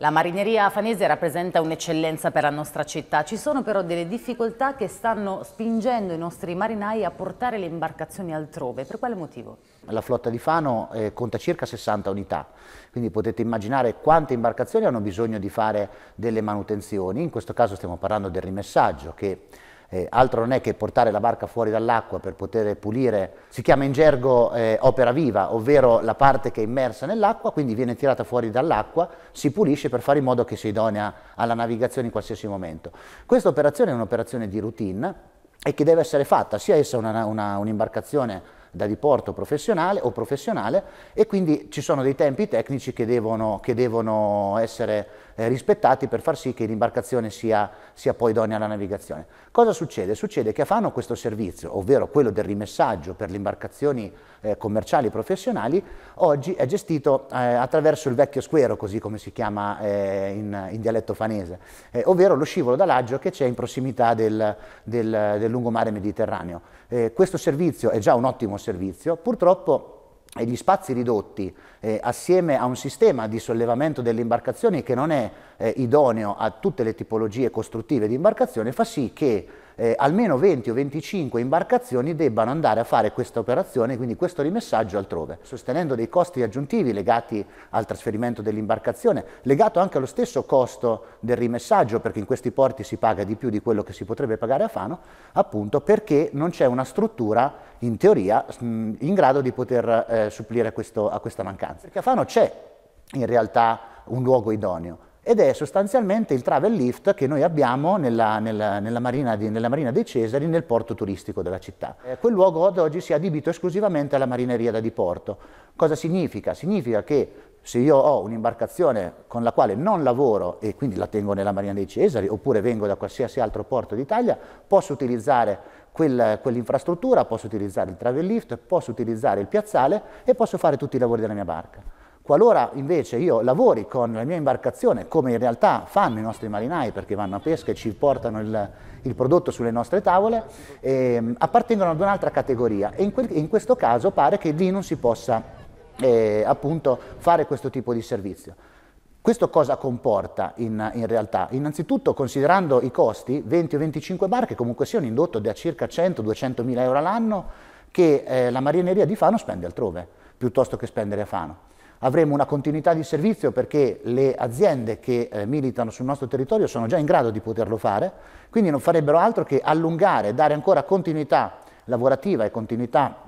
La marineria afanese rappresenta un'eccellenza per la nostra città, ci sono però delle difficoltà che stanno spingendo i nostri marinai a portare le imbarcazioni altrove, per quale motivo? La flotta di Fano eh, conta circa 60 unità, quindi potete immaginare quante imbarcazioni hanno bisogno di fare delle manutenzioni, in questo caso stiamo parlando del rimessaggio che eh, altro non è che portare la barca fuori dall'acqua per poter pulire, si chiama in gergo eh, opera viva, ovvero la parte che è immersa nell'acqua, quindi viene tirata fuori dall'acqua, si pulisce per fare in modo che sia idonea alla navigazione in qualsiasi momento. Questa operazione è un'operazione di routine e che deve essere fatta, sia essa un'imbarcazione da diporto professionale o professionale e quindi ci sono dei tempi tecnici che devono, che devono essere eh, rispettati per far sì che l'imbarcazione sia, sia, poi idonea alla navigazione. Cosa succede? Succede che fanno questo servizio, ovvero quello del rimessaggio per le imbarcazioni eh, commerciali professionali, oggi è gestito eh, attraverso il vecchio squero, così come si chiama eh, in, in, dialetto fanese, eh, ovvero lo scivolo d'alaggio che c'è in prossimità del, del, del lungomare mediterraneo. Eh, questo servizio è già un ottimo servizio, purtroppo eh, gli spazi ridotti eh, assieme a un sistema di sollevamento delle imbarcazioni che non è eh, idoneo a tutte le tipologie costruttive di imbarcazione fa sì che eh, almeno 20 o 25 imbarcazioni debbano andare a fare questa operazione, quindi questo rimessaggio altrove, sostenendo dei costi aggiuntivi legati al trasferimento dell'imbarcazione, legato anche allo stesso costo del rimessaggio, perché in questi porti si paga di più di quello che si potrebbe pagare a Fano, appunto perché non c'è una struttura in teoria in grado di poter eh, supplire questo, a questa mancanza. Perché a Fano c'è in realtà un luogo idoneo, ed è sostanzialmente il travel lift che noi abbiamo nella, nella, nella, marina, di, nella marina, dei Cesari nel porto turistico della città. Eh, quel luogo ad oggi si è adibito esclusivamente alla marineria da diporto. Cosa significa? Significa che se io ho un'imbarcazione con la quale non lavoro e quindi la tengo nella Marina dei Cesari oppure vengo da qualsiasi altro porto d'Italia, posso utilizzare quel, quell'infrastruttura, posso utilizzare il travel lift, posso utilizzare il piazzale e posso fare tutti i lavori della mia barca. Qualora invece io lavori con la mia imbarcazione, come in realtà fanno i nostri marinai perché vanno a pesca e ci portano il, il prodotto sulle nostre tavole, ehm, appartengono ad un'altra categoria e in, quel, in, questo caso pare che lì non si possa eh, appunto fare questo tipo di servizio. Questo cosa comporta in, in, realtà? Innanzitutto considerando i costi, 20 o 25 barche comunque sia un indotto da circa 100-200 mila euro all'anno che eh, la marineria di Fano spende altrove, piuttosto che spendere a Fano avremo una continuità di servizio perché le aziende che eh, militano sul nostro territorio sono già in grado di poterlo fare, quindi non farebbero altro che allungare, dare ancora continuità lavorativa e continuità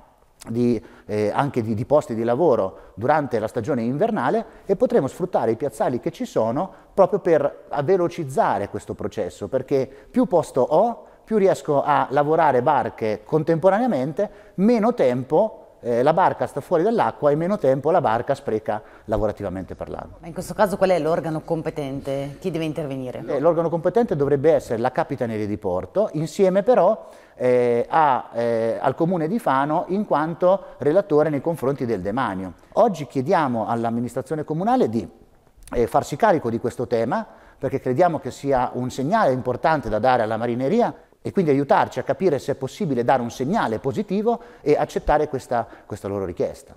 di, eh, anche di, di, posti di lavoro durante la stagione invernale e potremo sfruttare i piazzali che ci sono proprio per velocizzare questo processo, perché più posto ho, più riesco a lavorare barche contemporaneamente, meno tempo eh, la barca sta fuori dall'acqua e meno tempo la barca spreca lavorativamente parlando. Ma in questo caso qual è l'organo competente? Chi deve intervenire? Eh, l'organo competente dovrebbe essere la Capitaneria di Porto, insieme però eh, a, eh, al Comune di Fano in quanto relatore nei confronti del demanio. Oggi chiediamo all'amministrazione comunale di eh, farsi carico di questo tema perché crediamo che sia un segnale importante da dare alla marineria e quindi aiutarci a capire se è possibile dare un segnale positivo e accettare questa, questa loro richiesta.